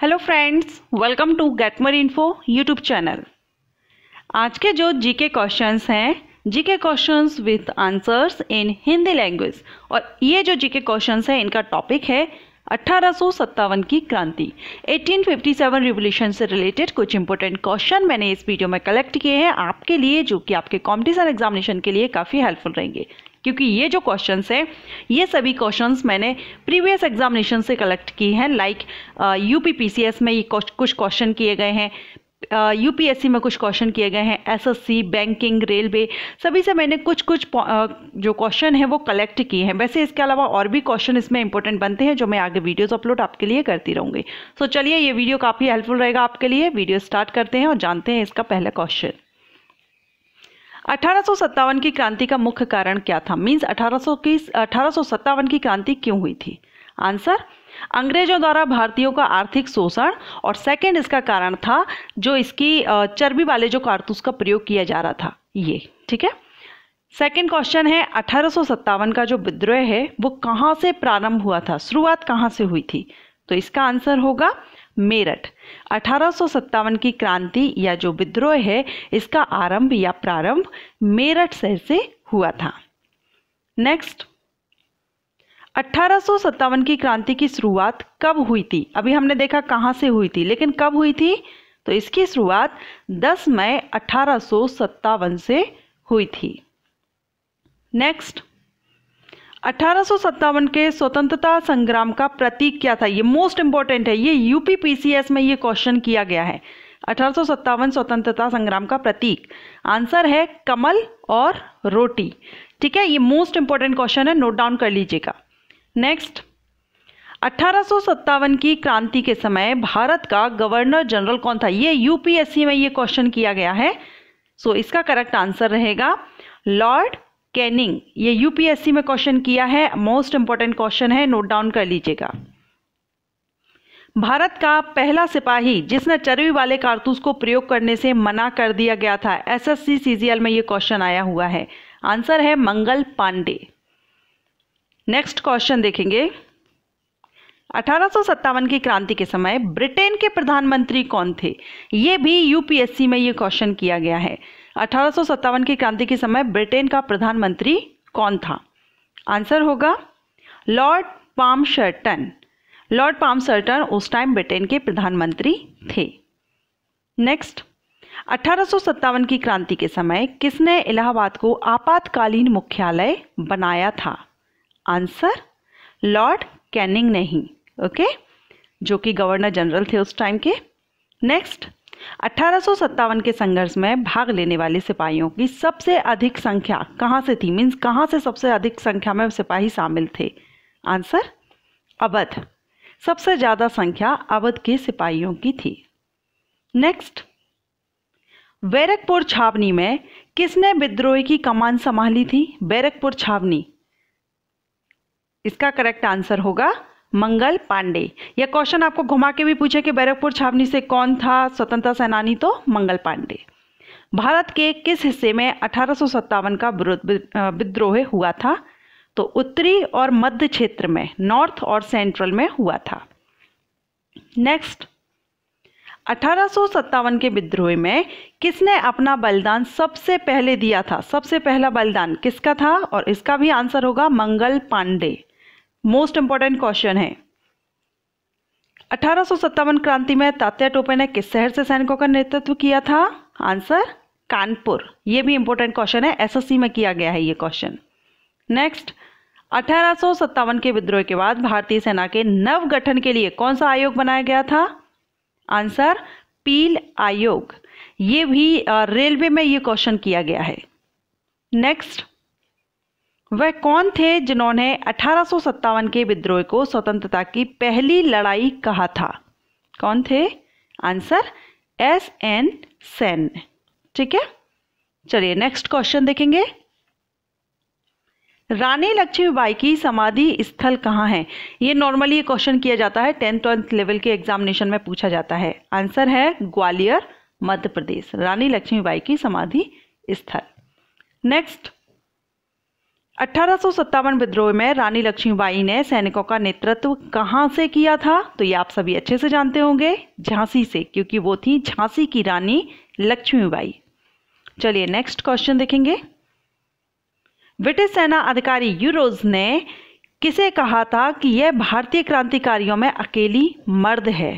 hello friends welcome to गैटमर info YouTube channel आज के जो जीके क्वेश्चंस हैं GK questions with answers in Hindi language और ये जो जीके क्वेश्चंस हैं इनका टॉपिक है अट्ठारह की क्रांति 1857 रिवोल्यूशन से रिलेटेड कुछ इंपॉर्टेंट क्वेश्चन मैंने इस वीडियो में कलेक्ट किए हैं आपके लिए जो कि आपके कॉम्पिटिशन एग्जामिनेशन के लिए काफ़ी हेल्पफुल रहेंगे क्योंकि ये जो क्वेश्चन हैं ये सभी क्वेश्चन मैंने प्रीवियस एग्जामिनेशन से कलेक्ट किए हैं लाइक यू पी में ये कुछ क्वेश्चन किए गए हैं यू uh, में कुछ क्वेश्चन किए गए हैं एसएससी बैंकिंग रेलवे सभी से मैंने कुछ कुछ uh, जो क्वेश्चन है वो कलेक्ट किए हैं वैसे इसके अलावा और भी क्वेश्चन इसमें इंपॉर्टेंट बनते हैं जो मैं आगे वीडियोस अपलोड आपके लिए करती रहूँगी सो so, चलिए ये वीडियो काफ़ी हेल्पफुल रहेगा आपके लिए वीडियो स्टार्ट करते हैं और जानते हैं इसका पहला क्वेश्चन अठारह की क्रांति का मुख्य कारण क्या था मीन्स अठारह की अठारह की क्रांति क्यों हुई थी आंसर अंग्रेजों द्वारा भारतीयों का आर्थिक शोषण और सेकंड इसका कारण था जो इसकी चर्बी वाले जो कारतूस का प्रयोग किया जा रहा था ये ठीक है सेकंड क्वेश्चन है अठारह का जो विद्रोह है वो कहाँ से प्रारंभ हुआ था शुरुआत कहाँ से हुई थी तो इसका आंसर होगा मेरठ अठारह की क्रांति या जो विद्रोह है इसका आरंभ या प्रारंभ मेरठ शहर से हुआ था नेक्स्ट अठारह की क्रांति की शुरुआत कब हुई थी अभी हमने देखा कहाँ से हुई थी लेकिन कब हुई थी तो इसकी शुरुआत 10 मई अठारह से हुई थी नेक्स्ट अठारह के स्वतंत्रता संग्राम का प्रतीक क्या था ये मोस्ट इंपॉर्टेंट है ये यूपी पीसीएस में ये क्वेश्चन किया गया है अठारह स्वतंत्रता संग्राम का प्रतीक आंसर है कमल और रोटी ठीक है ये मोस्ट इंपॉर्टेंट क्वेश्चन है नोट डाउन कर लीजिएगा नेक्स्ट अठारह की क्रांति के समय भारत का गवर्नर जनरल कौन था ये यूपीएससी में ये क्वेश्चन किया गया है सो so, इसका करेक्ट आंसर रहेगा लॉर्ड स्कैनिंग ये यूपीएससी में क्वेश्चन किया है मोस्ट इंपॉर्टेंट क्वेश्चन है नोट डाउन कर लीजिएगा भारत का पहला सिपाही जिसने चर्बी वाले कारतूस को प्रयोग करने से मना कर दिया गया था एसएससी सीजीएल में ये क्वेश्चन आया हुआ है आंसर है मंगल पांडे नेक्स्ट क्वेश्चन देखेंगे अठारह की क्रांति के समय ब्रिटेन के प्रधानमंत्री कौन थे ये भी यूपीएससी में ये क्वेश्चन किया गया है अठारह की क्रांति के समय ब्रिटेन का प्रधानमंत्री कौन था आंसर होगा Lord Palmerston Lord Palmerston उस टाइम ब्रिटेन के प्रधानमंत्री थे नेक्स्ट अठारह की क्रांति के समय किसने इलाहाबाद को आपातकालीन मुख्यालय बनाया था आंसर लॉर्ड कैनिंग नहीं ओके जो कि गवर्नर जनरल थे उस टाइम के नेक्स्ट अठारह के संघर्ष में भाग लेने वाले सिपाहियों की सबसे अधिक संख्या कहाँ से थी मीन्स कहाँ से सबसे अधिक संख्या में सिपाही शामिल थे आंसर अवध सबसे ज़्यादा संख्या अवध के सिपाहियों की थी नेक्स्ट बैरकपुर छावनी में किसने विद्रोह की कमान संभाली थी बैरकपुर छावनी इसका करेक्ट आंसर होगा मंगल पांडे यह क्वेश्चन आपको घुमा के भी पूछे कि बैरकपुर छावनी से कौन था स्वतंत्रता सेनानी तो मंगल पांडे भारत के किस हिस्से में अठारह का विद्रोह हुआ था तो उत्तरी और मध्य क्षेत्र में नॉर्थ और सेंट्रल में हुआ था नेक्स्ट अठारह के विद्रोह में किसने अपना बलिदान सबसे पहले दिया था सबसे पहला बलिदान किसका था और इसका भी आंसर होगा Mangal Pandey most important question है अठारह क्रांति में तात्या टोपे ने किस शहर से सैनिकों का नेतृत्व किया था आंसर कानपुर ये भी इंपॉर्टेंट क्वेश्चन है एसएससी में किया गया है ये क्वेश्चन नेक्स्ट अठारह के विद्रोह के बाद भारतीय सेना के नव गठन के लिए कौन सा आयोग बनाया गया था आंसर पील आयोग ये भी रेलवे में ये क्वेश्चन किया गया है नेक्स्ट वह कौन थे जिन्होंने अठारह के विद्रोह को स्वतंत्रता की पहली लड़ाई कहा था कौन थे आंसर एस एन सेन ठीक है चलिए नेक्स्ट क्वेश्चन देखेंगे रानी लक्ष्मीबाई की समाधि स्थल कहाँ है ये नॉर्मली क्वेश्चन किया जाता है टेंथ ट्वेल्थ लेवल के एग्जामिनेशन में पूछा जाता है आंसर है ग्वालियर मध्य प्रदेश रानी लक्ष्मीबाई की समाधि स्थल नेक्स्ट अठारह विद्रोह में रानी लक्ष्मीबाई ने सैनिकों का नेतृत्व कहाँ से किया था तो ये आप सभी अच्छे से जानते होंगे झांसी से क्योंकि वो थी झांसी की रानी लक्ष्मीबाई चलिए नेक्स्ट क्वेश्चन देखेंगे ब्रिटिश सेना अधिकारी यूरोज ने किसे कहा था कि यह भारतीय क्रांतिकारियों में अकेली मर्द है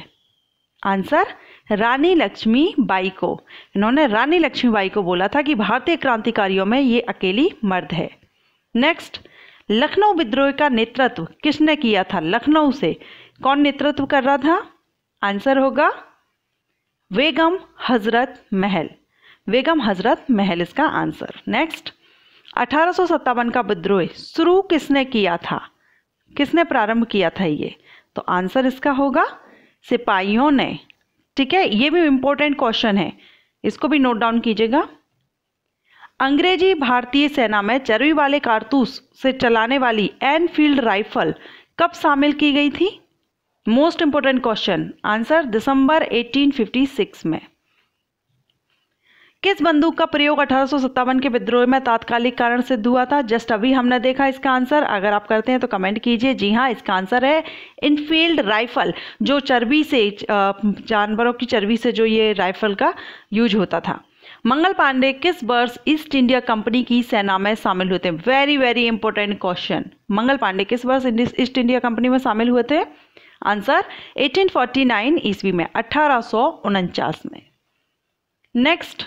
आंसर रानी लक्ष्मी बाई को इन्होंने रानी लक्ष्मीबाई को बोला था कि भारतीय क्रांतिकारियों में ये अकेली मर्द है नेक्स्ट लखनऊ विद्रोह का नेतृत्व किसने किया था लखनऊ से कौन नेतृत्व कर रहा था आंसर होगा वेगम हजरत महल वेगम हजरत महल इसका आंसर नेक्स्ट अठारह का विद्रोह शुरू किसने किया था किसने प्रारंभ किया था ये तो आंसर इसका होगा सिपाहियों ने ठीक है ये भी इम्पोर्टेंट क्वेश्चन है इसको भी नोट डाउन कीजिएगा अंग्रेजी भारतीय सेना में चर्बी वाले कारतूस से चलाने वाली एनफील्ड राइफल कब शामिल की गई थी मोस्ट इंपॉर्टेंट क्वेश्चन आंसर दिसंबर 1856 में किस बंदूक का प्रयोग अठारह के विद्रोह में तात्कालिक कारण सिद्ध हुआ था जस्ट अभी हमने देखा इसका आंसर अगर आप करते हैं तो कमेंट कीजिए जी हाँ इसका आंसर है इनफील्ड राइफल जो चर्बी से जानवरों की चर्बी से जो ये राइफल का यूज होता था मंगल पांडे किस वर्ष ईस्ट इंडिया कंपनी की सेना में शामिल हुए थे very very important question Mangal Pandey किस वर्ष ईस्ट इंडिया कंपनी में शामिल हुए थे आंसर 1849 ईस्वी में अठारह में नेक्स्ट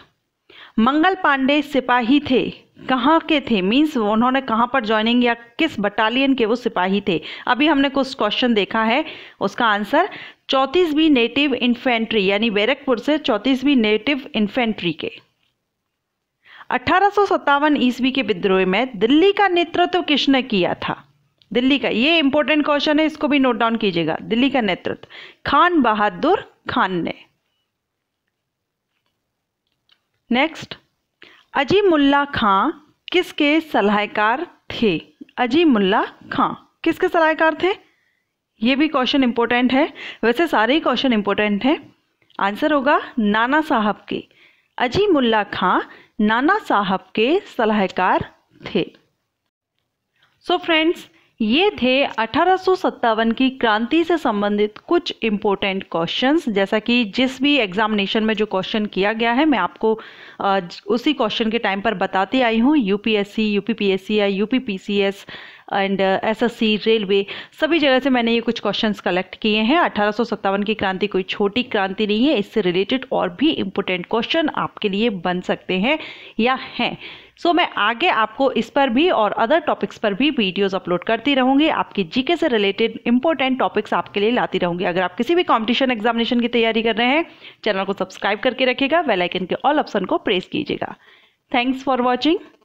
मंगल पांडे सिपाही थे कहाँ के थे मींस उन्होंने कहाँ पर ज्वाइनिंग या किस बटालियन के वो सिपाही थे अभी हमने कुछ क्वेश्चन देखा है उसका आंसर चौंतीसवीं नेटिव इन्फेंट्री यानी बैरकपुर से चौंतीसवीं नेटिव इन्फेंट्री के अठारह ईस्वी के विद्रोह में दिल्ली का नेतृत्व किसने किया था दिल्ली का ये इंपॉर्टेंट क्वेश्चन है इसको भी नोट डाउन कीजिएगा दिल्ली का नेतृत्व खान बहादुर खान ने नेक्स्ट अजीमुल्ला खां किसके सलाहकार थे अजीमुल्ला खां किसके सलाहकार थे ये भी क्वेश्चन इंपॉर्टेंट है वैसे सारे ही क्वेश्चन इंपॉर्टेंट हैं आंसर होगा नाना साहब के अजीमुल्ला खां नाना साहब के सलाहकार थे सो so फ्रेंड्स ये थे अठारह की क्रांति से संबंधित कुछ इम्पोर्टेंट क्वेश्चंस जैसा कि जिस भी एग्जामिनेशन में जो क्वेश्चन किया गया है मैं आपको उसी क्वेश्चन के टाइम पर बताती आई हूँ यूपीएससी यूपीपीएससी या UPPCS and S S C railway सभी जगह से मैंने ये कुछ क्वेश्चंस कलेक्ट किए हैं अठारह की क्रांति कोई छोटी क्रांति नहीं है इससे रिलेटेड और भी इम्पोर्टेंट क्वेश्चन आपके लिए बन सकते हैं या हैं सो so, मैं आगे आपको इस पर भी और अदर टॉपिक्स पर भी वीडियोस अपलोड करती रहूँगी आपकी जीके से रिलेटेड इंपॉर्टेंट टॉपिक्स आपके लिए लाती रहूँगी अगर आप किसी भी कंपटीशन एग्जामिनेशन की तैयारी कर रहे हैं चैनल को सब्सक्राइब करके रखिएगा वेलाइकन के ऑल ऑप्शन को प्रेस कीजिएगा थैंक्स फॉर वॉचिंग